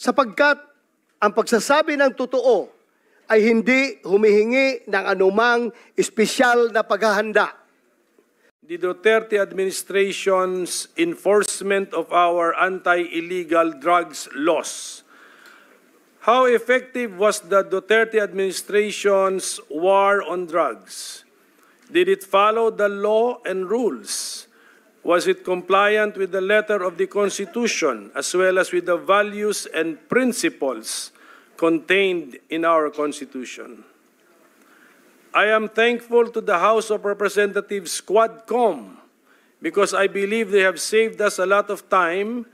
sapagkat ang pagsasabi ng totoo ay hindi humihingi ng anumang espesyal na paghahanda. The Duterte administration's enforcement of our anti-illegal drugs laws. How effective was the Duterte administration's war on drugs? Did it follow the law and rules? Was it compliant with the letter of the Constitution as well as with the values and principles contained in our Constitution? I am thankful to the House of Representatives Quadcom because I believe they have saved us a lot of time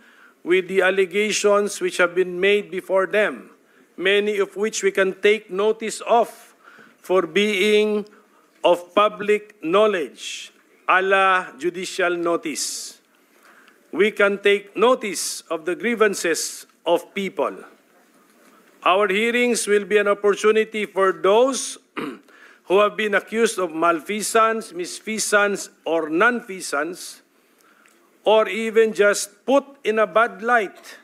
with the allegations which have been made before them, many of which we can take notice of for being of public knowledge ala judicial notice. We can take notice of the grievances of people. Our hearings will be an opportunity for those who have been accused of malfeasance, misfeasance, or nonfeasance, or even just put in a bad light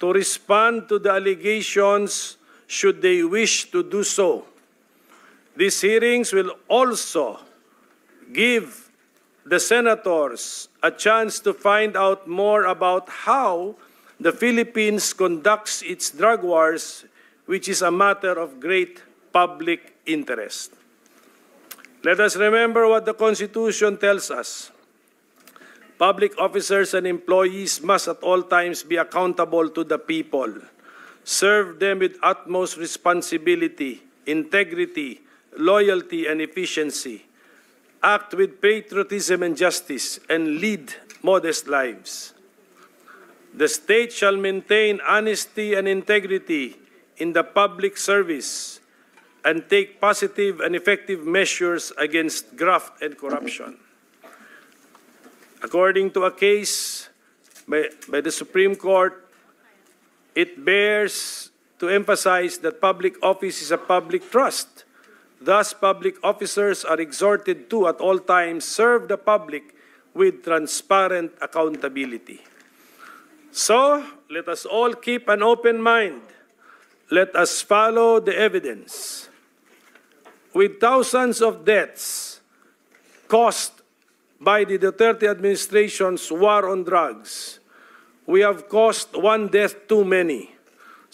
to respond to the allegations should they wish to do so. These hearings will also give the senators a chance to find out more about how the Philippines conducts its drug wars, which is a matter of great public interest. Let us remember what the Constitution tells us. Public officers and employees must at all times be accountable to the people. Serve them with utmost responsibility, integrity, loyalty, and efficiency. act with patriotism and justice, and lead modest lives. The state shall maintain honesty and integrity in the public service and take positive and effective measures against graft and corruption. According to a case by, by the Supreme Court, it bears to emphasize that public office is a public trust Thus, public officers are exhorted to, at all times, serve the public with transparent accountability. So, let us all keep an open mind. Let us follow the evidence. With thousands of deaths caused by the Duterte administration's war on drugs, we have caused one death too many.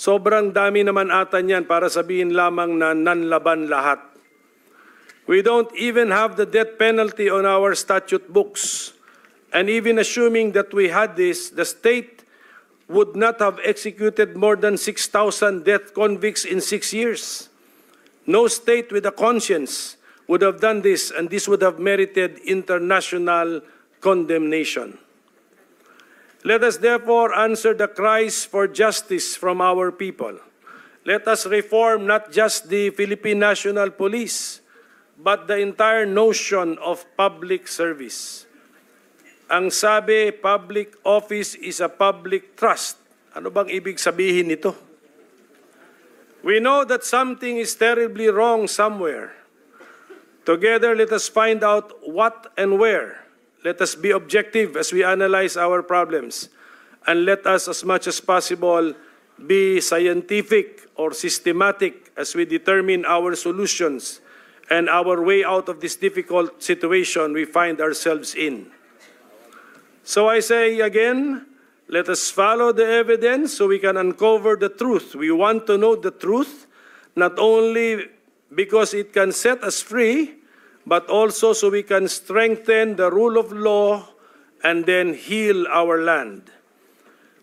Sobrang dami naman ata niyan para sabihin lamang na nanlaban lahat. We don't even have the death penalty on our statute books. And even assuming that we had this, the state would not have executed more than 6,000 death convicts in six years. No state with a conscience would have done this, and this would have merited international condemnation. Let us therefore answer the cries for justice from our people. Let us reform not just the Philippine National Police, but the entire notion of public service. Ang sabi, public office is a public trust. Ano bang ibig sabihin nito? We know that something is terribly wrong somewhere. Together, let us find out what and where. Let us be objective as we analyze our problems. And let us, as much as possible, be scientific or systematic as we determine our solutions and our way out of this difficult situation we find ourselves in. So I say again, let us follow the evidence so we can uncover the truth. We want to know the truth, not only because it can set us free, but also so we can strengthen the rule of law and then heal our land.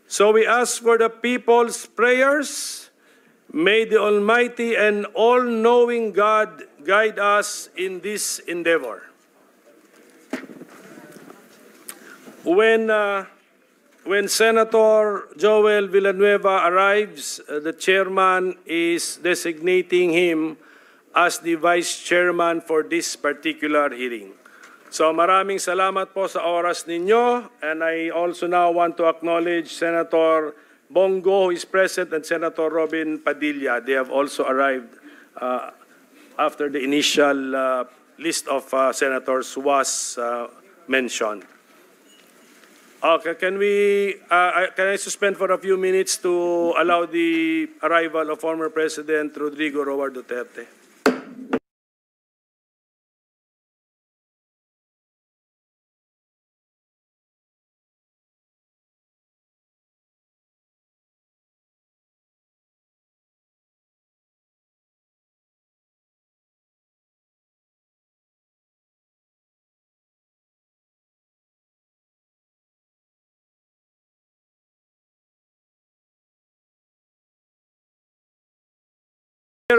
So we ask for the people's prayers. May the Almighty and all knowing God guide us in this endeavor. When, uh, when Senator Joel Villanueva arrives, uh, the chairman is designating him as the vice chairman for this particular hearing. So maraming salamat po sa oras ninyo and I also now want to acknowledge Senator Bongo who is present and Senator Robin Padilla. They have also arrived uh, after the initial uh, list of uh, senators was uh, mentioned. Okay, can we, uh, uh, can I suspend for a few minutes to allow the arrival of former President Rodrigo Roa Duterte?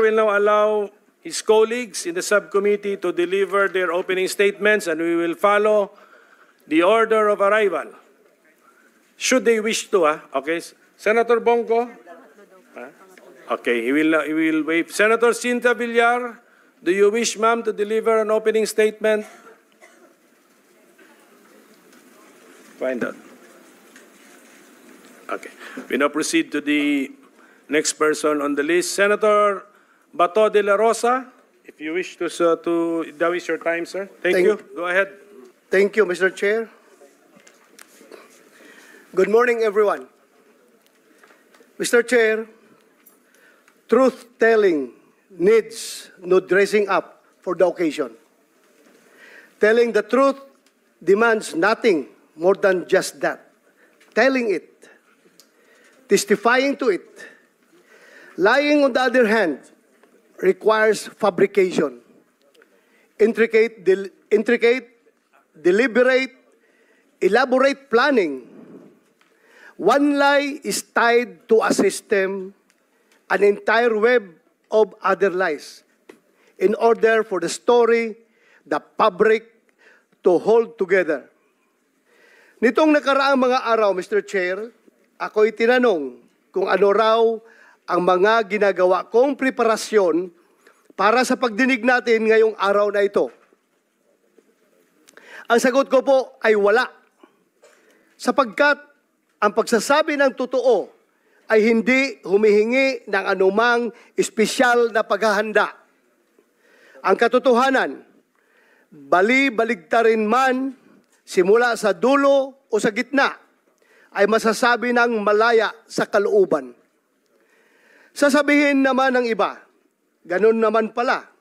will now allow his colleagues in the subcommittee to deliver their opening statements and we will follow the order of arrival. Should they wish to, ah, okay? Senator Bongo? Ah, okay, he will, he will wait. Senator Cinta Villar, do you wish, ma'am, to deliver an opening statement? Find out. Okay, we now proceed to the next person on the list. Senator Bato de la Rosa, if you wish to, uh, to that is your time, sir. Thank, Thank you. Go ahead. Thank you, Mr. Chair. Good morning, everyone. Mr. Chair, truth-telling needs no dressing up for the occasion. Telling the truth demands nothing more than just that. Telling it, testifying to it. Lying, on the other hand, requires fabrication, intricate, del intricate, deliberate, elaborate planning. One lie is tied to a system, an entire web of other lies, in order for the story, the public, to hold together. Nitong nakaraang mga araw, Mr. Chair, ako'y tinanong kung ano raw ang mga ginagawa kong preparasyon para sa pagdinig natin ngayong araw na ito? Ang sagot ko po ay wala. Sapagkat ang pagsasabi ng totoo ay hindi humihingi ng anumang espesyal na paghahanda. Ang katotohanan, bali-baligta rin man, simula sa dulo o sa gitna, ay masasabi ng malaya sa kalooban. Sasabihin naman ng iba, ganun naman pala.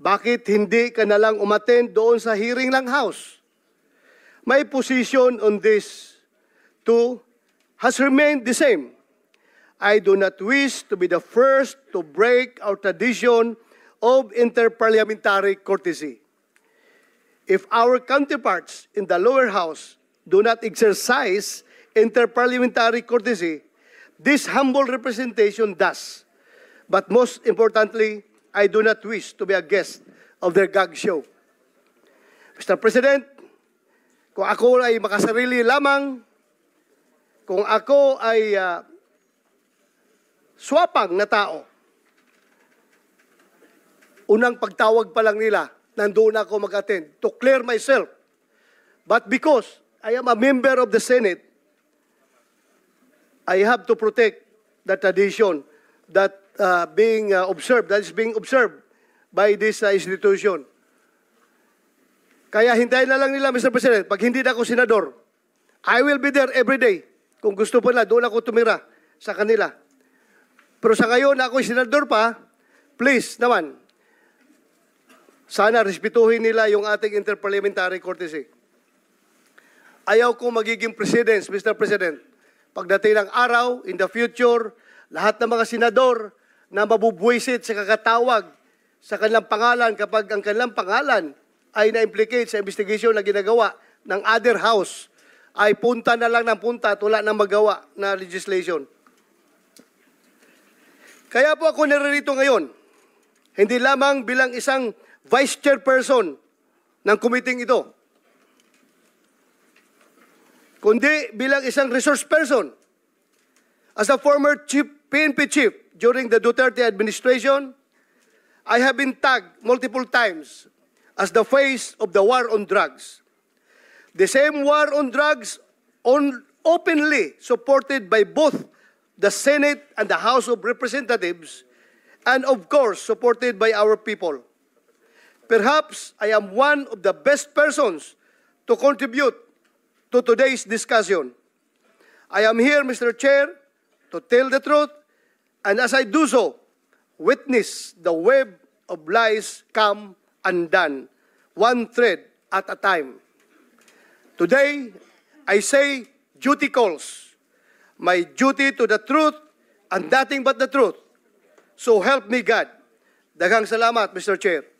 Bakit hindi ka na lang umaten doon sa hearing lang House? My position on this too has remained the same. I do not wish to be the first to break our tradition of interparliamentary courtesy. If our counterparts in the lower house do not exercise interparliamentary courtesy, this humble representation does. But most importantly, I do not wish to be a guest of their gag show. Mr. President, kung ako ay makasarili lamang, kung ako ay uh, swapang na tao, unang pagtawag pa lang nila, nandoon ako mag-attend to clear myself. But because I am a member of the Senate, I have to protect the tradition that uh, being uh, observed, that is being observed by this uh, institution. Kaya hintayin na lang nila, Mr. President, pag hindi na ako senador, I will be there every day. Kung gusto po na, doon ako tumira sa kanila. Pero sa ngayon na ako senador pa, please naman, sana respetuhin nila yung ating interparliamentary courtesy. Ayaw ko magiging presidents, Mr. President pagdating ng araw, in the future, lahat ng mga senador na mabubuisit sa kakatawag sa kanilang pangalan kapag ang kanilang pangalan ay na-implicate sa investigation na ginagawa ng other house ay punta na lang ng punta at wala nang magawa na legislation. Kaya po ako naririto ngayon, hindi lamang bilang isang vice chairperson ng committee ito, kundi bilang isang resource person. As a former chief, PNP chief during the Duterte administration, I have been tagged multiple times as the face of the war on drugs. The same war on drugs on openly supported by both the Senate and the House of Representatives, and of course supported by our people. Perhaps I am one of the best persons to contribute to today's discussion. I am here, Mr. Chair, to tell the truth, and as I do so, witness the web of lies come undone, one thread at a time. Today, I say duty calls. My duty to the truth and nothing but the truth. So help me God. Daghang salamat, Mr. Chair.